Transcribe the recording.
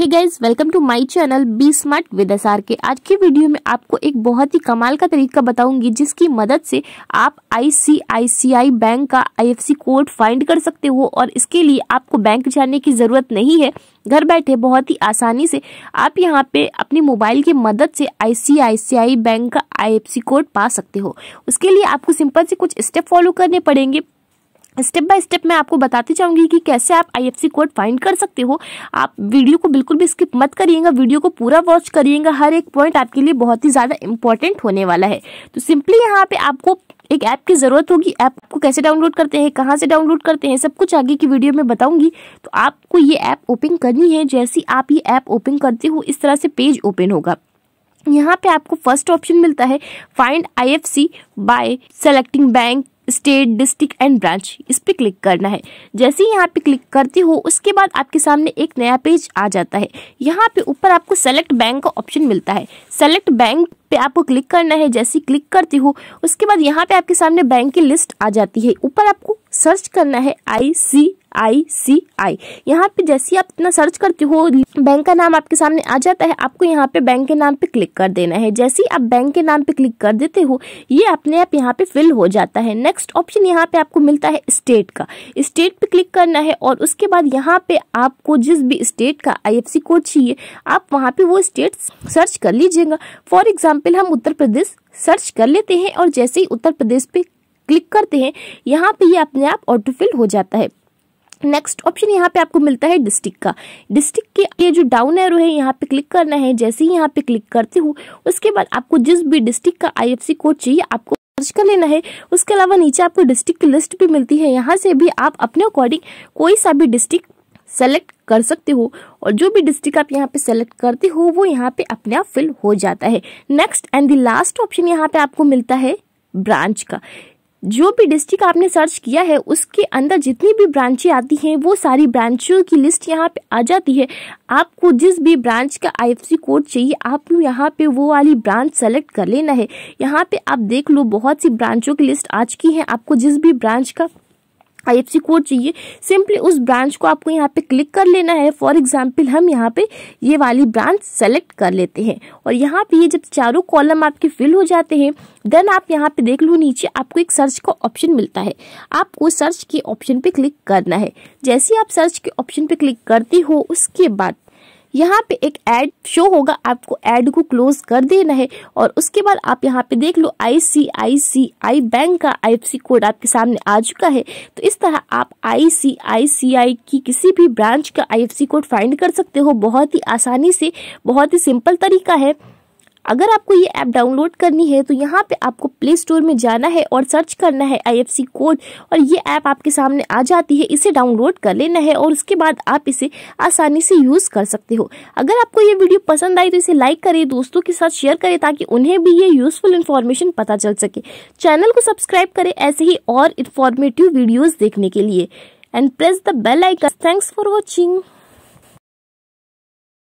hey guys welcome to my channel be smart with S K आज की video में आपको एक बहुत ही कमाल का तरीका बताऊंगी जिसकी मदद से आप आईसीआईसीआई बैंक का आईएफसी कोड फाइंड कर सकते हो और इसके लिए आपको बैंक जाने की ज़रूरत नहीं है घर बैठे बहुत ही आसानी से आप यहाँ पे अपने मोबाइल की मदद से आईसीआईसीआई बैंक का आई कोड पा सकते हो उसके लिए आपको सिंपल से कुछ स्टेप फॉलो करने पड़ेंगे स्टेप बाय स्टेप मैं आपको बताती चाहूंगी कि कैसे आप आईएफसी कोड फाइंड कर सकते हो आप वीडियो को बिल्कुल भी स्किप मत करिएगा वीडियो को पूरा वॉच करिएगा हर एक पॉइंट आपके लिए बहुत ही ज़्यादा इंपॉर्टेंट होने वाला है तो सिंपली यहाँ पे आपको एक ऐप की ज़रूरत होगी ऐप को कैसे डाउनलोड करते हैं कहाँ से डाउनलोड करते हैं सब कुछ आगे की वीडियो में बताऊंगी तो आपको ये ऐप ओपन करनी है जैसी आप ये ऐप ओपन करते हो इस तरह से पेज ओपन होगा यहाँ पे आपको फर्स्ट ऑप्शन मिलता है find IFSC by selecting bank state district and branch इस पर क्लिक करना है जैसे ही यहाँ पे क्लिक करते हो उसके बाद आपके सामने एक नया पेज आ जाता है यहाँ पे ऊपर आपको सेलेक्ट बैंक का ऑप्शन मिलता है सेलेक्ट बैंक पे आपको क्लिक करना है जैसे क्लिक करती हूँ उसके बाद यहाँ पे आपके सामने बैंक की लिस्ट आ जाती है ऊपर आपको सर्च करना है आई सी आई सी आई यहाँ पे जैसे आप इतना सर्च करते हो बैंक का नाम आपके सामने आ जाता है आपको यहाँ पे बैंक के नाम पे क्लिक कर देना है जैसे ही आप बैंक के नाम पे क्लिक कर देते हो ये अपने आप यहाँ पे फिल हो जाता है नेक्स्ट ऑप्शन यहाँ पे आपको मिलता है स्टेट का स्टेट पे क्लिक करना है और उसके बाद यहाँ पे आपको जिस भी स्टेट का आई कोड चाहिए आप वहाँ पे वो स्टेट सर्च कर लीजिएगा फॉर एग्जाम्पल एग्जाम्पल हम उत्तर प्रदेश सर्च कर लेते हैं और जैसे ही उत्तर प्रदेश पे क्लिक करते हैं यहाँ पे ये अपने आप ऑटोफिल हो जाता है नेक्स्ट ऑप्शन यहाँ पे आपको मिलता है डिस्ट्रिक्ट का डिस्ट्रिक्ट के ये जो डाउन एरो है यहाँ पे क्लिक करना है जैसे ही यहाँ पे क्लिक करते हो उसके बाद आपको जिस भी डिस्ट्रिक्ट का आईएफसी कोड चाहिए आपको सर्च कर लेना है उसके अलावा नीचे आपको डिस्ट्रिक्ट की लिस्ट भी मिलती है यहाँ से भी आप अपने अकॉर्डिंग कोई सा भी डिस्ट्रिक्ट सेलेक्ट कर सकते हो और जो भी डिस्ट्रिक्ट आप यहाँ पे सेलेक्ट करते हो वो यहाँ पे अपने आप फिल हो जाता है next and the last option यहाँ पे आपको मिलता है ब्रांच का जो भी डिस्ट्रिक्ट आपने सर्च किया है उसके अंदर जितनी भी ब्रांचें आती हैं वो सारी ब्रांचों की लिस्ट यहाँ पे आ जाती है आपको जिस भी ब्रांच का आईएफसी कोड चाहिए आप यहाँ पे वो वाली ब्रांच सेलेक्ट कर लेना है यहाँ पे आप देख लो बहुत सी ब्रांचों की लिस्ट आ चुकी है आपको जिस भी ब्रांच का आई कोड चाहिए सिंपली उस ब्रांच को आपको यहाँ पे क्लिक कर लेना है फॉर एग्जांपल हम यहाँ पे ये वाली ब्रांच सेलेक्ट कर लेते हैं और यहाँ पे ये जब चारों कॉलम आपके फिल हो जाते हैं देन आप यहाँ पे देख लो नीचे आपको एक सर्च का ऑप्शन मिलता है आपको सर्च के ऑप्शन पे क्लिक करना है जैसे आप सर्च के ऑप्शन पे क्लिक करते हो उसके बाद यहाँ पे एक एड शो होगा आपको एड को क्लोज कर देना है और उसके बाद आप यहाँ पे देख लो आईसीआईसीआई बैंक का आईएफसी कोड आपके सामने आ चुका है तो इस तरह आप आईसीआईसीआई की किसी भी ब्रांच का आईएफसी कोड फाइंड कर सकते हो बहुत ही आसानी से बहुत ही सिंपल तरीका है अगर आपको ये ऐप डाउनलोड करनी है तो यहाँ पे आपको प्ले स्टोर में जाना है और सर्च करना है आई कोड और ये ऐप आपके सामने आ जाती है इसे डाउनलोड कर लेना है और उसके बाद आप इसे आसानी से यूज़ कर सकते हो अगर आपको ये वीडियो पसंद आई तो इसे लाइक करें दोस्तों के साथ शेयर करें ताकि उन्हें भी ये यूज़फुल इन्फॉर्मेशन पता चल सके चैनल को सब्सक्राइब करें ऐसे ही और इन्फॉर्मेटिव वीडियोज़ देखने के लिए and press the bell icon thanks for watching